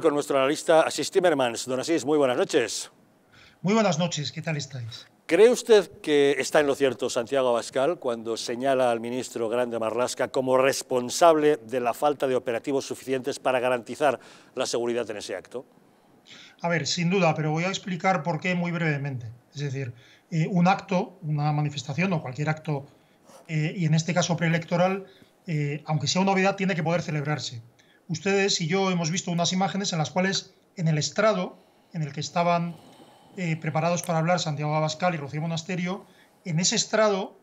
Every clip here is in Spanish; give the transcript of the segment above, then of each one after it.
Con nuestro analista Asís Timmermans. Don Asís, muy buenas noches. Muy buenas noches, ¿qué tal estáis? ¿Cree usted que está en lo cierto Santiago Abascal cuando señala al ministro Grande Marlasca como responsable de la falta de operativos suficientes para garantizar la seguridad en ese acto? A ver, sin duda, pero voy a explicar por qué muy brevemente. Es decir, eh, un acto, una manifestación o cualquier acto, eh, y en este caso preelectoral, eh, aunque sea una novedad, tiene que poder celebrarse ustedes y yo hemos visto unas imágenes en las cuales en el estrado en el que estaban eh, preparados para hablar Santiago Abascal y Rocío Monasterio, en ese estrado,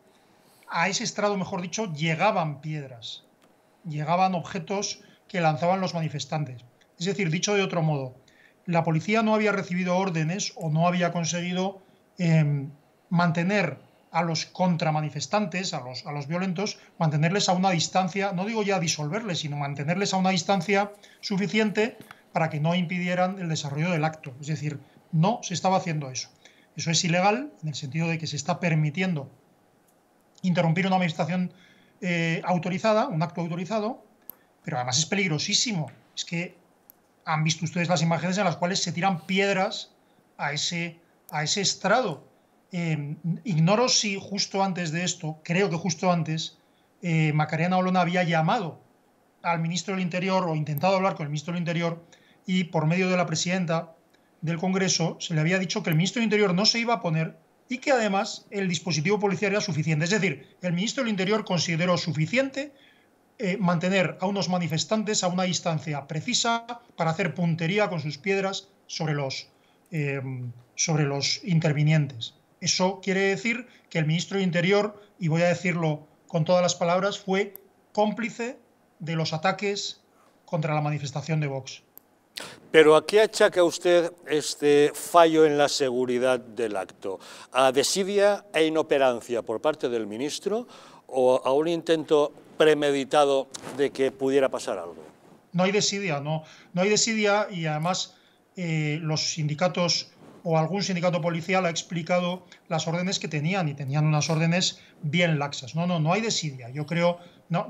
a ese estrado, mejor dicho, llegaban piedras, llegaban objetos que lanzaban los manifestantes. Es decir, dicho de otro modo, la policía no había recibido órdenes o no había conseguido em, mantener a los contramanifestantes, a los, a los violentos, mantenerles a una distancia, no digo ya disolverles, sino mantenerles a una distancia suficiente para que no impidieran el desarrollo del acto. Es decir, no se estaba haciendo eso. Eso es ilegal en el sentido de que se está permitiendo interrumpir una manifestación eh, autorizada, un acto autorizado, pero además es peligrosísimo. Es que han visto ustedes las imágenes en las cuales se tiran piedras a ese, a ese estrado Em, ignoro si justo antes de esto, creo que justo antes, eh, Macarena Olona había llamado al ministro del Interior o intentado hablar con el ministro del Interior y por medio de la presidenta del Congreso se le había dicho que el ministro del Interior no se iba a poner y que además el dispositivo policial era suficiente. Es decir, el ministro del Interior consideró suficiente eh, mantener a unos manifestantes a una distancia precisa para hacer puntería con sus piedras sobre los, em, sobre los intervinientes. Eso quiere decir que el ministro de Interior, y voy a decirlo con todas las palabras, fue cómplice de los ataques contra la manifestación de Vox. Pero ¿a qué achaca usted este fallo en la seguridad del acto? ¿A desidia e inoperancia por parte del ministro o a un intento premeditado de que pudiera pasar algo? No hay desidia, no, no hay desidia y además eh, los sindicatos o algún sindicato policial ha explicado las órdenes que tenían y tenían unas órdenes bien laxas. No, no, no hay desidia. Yo creo, no,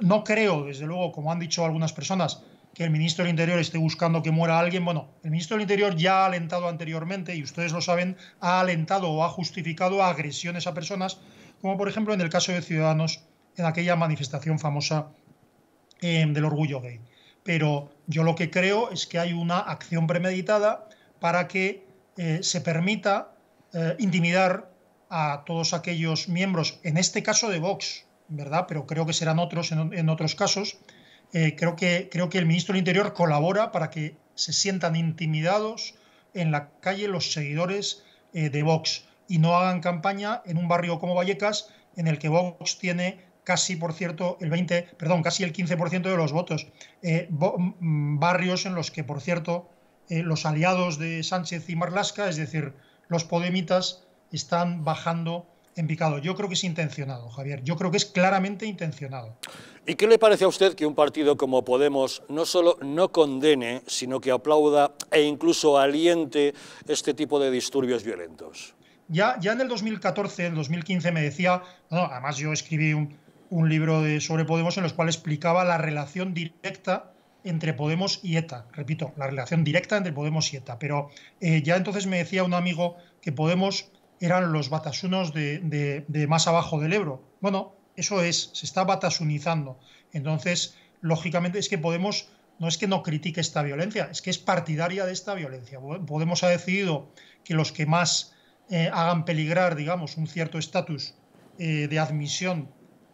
no, creo, desde luego, como han dicho algunas personas, que el ministro del Interior esté buscando que muera alguien. Bueno, el ministro del Interior ya ha alentado anteriormente, y ustedes lo saben, ha alentado o ha justificado agresiones a personas, como por ejemplo en el caso de Ciudadanos, en aquella manifestación famosa em, del orgullo gay. Pero yo lo que creo es que hay una acción premeditada para que eh, se permita eh, intimidar a todos aquellos miembros, en este caso de Vox, ¿verdad? Pero creo que serán otros en, otros casos. Eh, creo, que, creo que el ministro del Interior colabora para que se sientan intimidados en la calle los seguidores de Vox y no hagan campaña en un barrio como Vallecas, en el que Vox tiene casi, por cierto, el 20, perdón, casi el 15% de los votos. Mm, barrios en los que, por cierto, eh, los aliados de Sánchez y Marlasca, es decir, los podemitas, están bajando en picado. Yo creo que es intencionado, Javier. Yo creo que es claramente intencionado. ¿Y qué le parece a usted que un partido como Podemos no solo no condene, sino que aplauda e incluso aliente este tipo de disturbios violentos? Ya, ya en el 2014, el 2015 me decía, además yo escribí un, libro de, sobre Podemos en el cual explicaba la relación directa entre Podemos y ETA. Repito, la relación directa entre Podemos y ETA. Pero eh, ya entonces me decía un amigo que Podemos eran los batasunos de, más abajo del Ebro. Bueno, eso es, se está batasunizando. Entonces, lógicamente, es que Podemos no es que no critique esta violencia, es que es partidaria de esta violencia. Podemos ha decidido que los que más eh, hagan peligrar, digamos, un cierto estatus eh, de admisión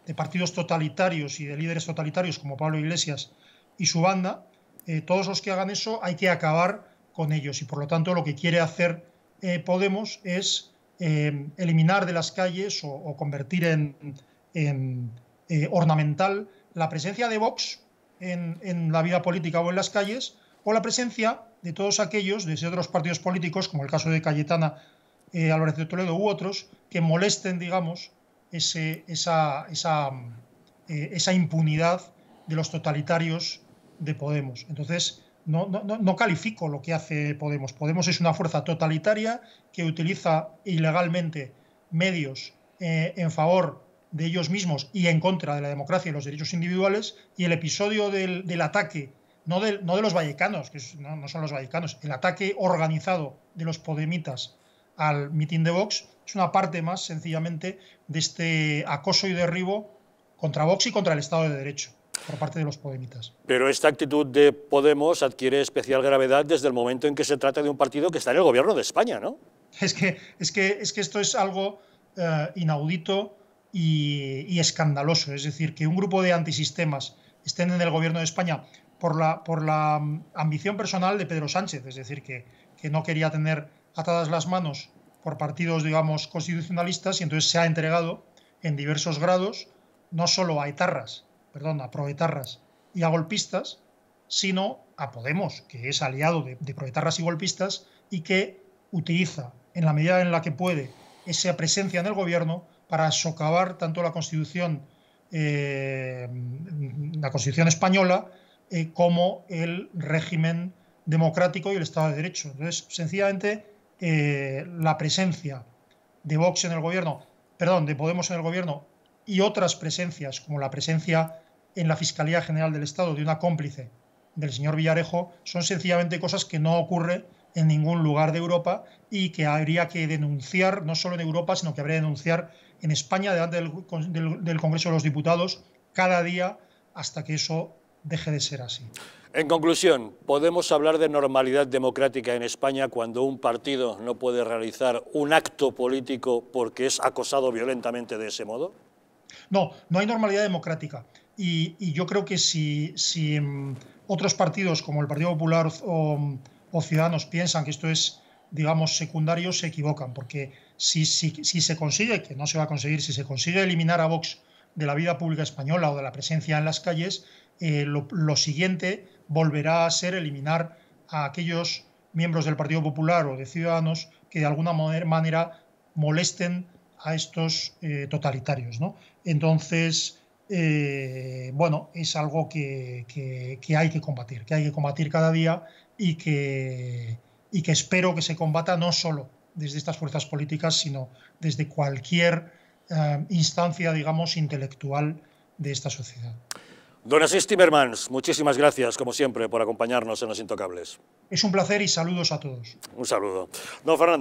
de partidos totalitarios y de líderes totalitarios como Pablo Iglesias y su banda, eh, todos los que hagan eso hay que acabar con ellos y por lo tanto lo que quiere hacer eh, Podemos es eh, eliminar de las calles o, convertir en, ornamental la presencia de Vox en, la vida política o en las calles o la presencia de todos aquellos, desde otros partidos políticos, como el caso de Cayetana Álvarez de Toledo u otros, que molesten, digamos, esa impunidad de los totalitarios de Podemos. Entonces, no, no, califico lo que hace Podemos. Podemos es una fuerza totalitaria que utiliza ilegalmente medios eh, en favor de ellos mismos y en contra de la democracia y los derechos individuales. Y el episodio del, ataque, no de, no de, los vallecanos, que no, son los vallecanos, el ataque organizado de los podemitas al mitin de Vox es una parte más sencillamente de este acoso y derribo contra Vox y contra el Estado de Derecho por parte de los podemitas. Pero esta actitud de Podemos adquiere especial gravedad desde el momento en que se trata de un partido que está en el gobierno de España, ¿no? Es que, es que, es que esto es algo eh, inaudito y, y, escandaloso. Es decir, que un grupo de antisistemas estén en el gobierno de España por la, por la mm, ambición personal de Pedro Sánchez, es decir, que, que no quería tener atadas las manos por partidos, digamos, constitucionalistas y entonces se ha entregado en diversos grados no solo a etarras, perdón, a proetarras y a golpistas, sino a Podemos, que es aliado de, de proetarras y golpistas y que utiliza, en la medida en la que puede, esa presencia en el gobierno para socavar tanto la Constitución, eh, la Constitución española eh, como el régimen democrático y el Estado de Derecho. Entonces, sencillamente, eh, la presencia de Vox en el gobierno, perdón, de Podemos en el gobierno y otras presencias, como la presencia en la Fiscalía General del Estado, de una cómplice del señor Villarejo, son sencillamente cosas que no ocurren en ningún lugar de Europa y que habría que denunciar, no solo en Europa, sino que habría que denunciar en España delante del, del Congreso de los Diputados cada día hasta que eso deje de ser así. En conclusión, ¿podemos hablar de normalidad democrática en España cuando un partido no puede realizar un acto político porque es acosado violentamente de ese modo? No, no hay normalidad democrática. Y, yo creo que si, mm, otros partidos como el Partido Popular mm, o, Ciudadanos piensan que esto es, digamos, secundario, se equivocan, porque si, se consigue, que no se va a conseguir, si se consigue eliminar a Vox de la vida pública española o de la presencia en las calles, eh, lo, siguiente volverá a ser eliminar a aquellos miembros del Partido Popular o de Ciudadanos que de alguna manera molesten a estos eh, totalitarios. ¿no? Entonces, eh, bueno, es algo que, que, hay que combatir, que hay que combatir cada día y que, y que espero que se combata no solo desde estas fuerzas políticas, sino desde cualquier eh, instancia, digamos, intelectual de esta sociedad. Don Asís muchísimas gracias, como siempre, por acompañarnos en Los Intocables. Es un placer y saludos a todos. Un saludo. Don Fernando.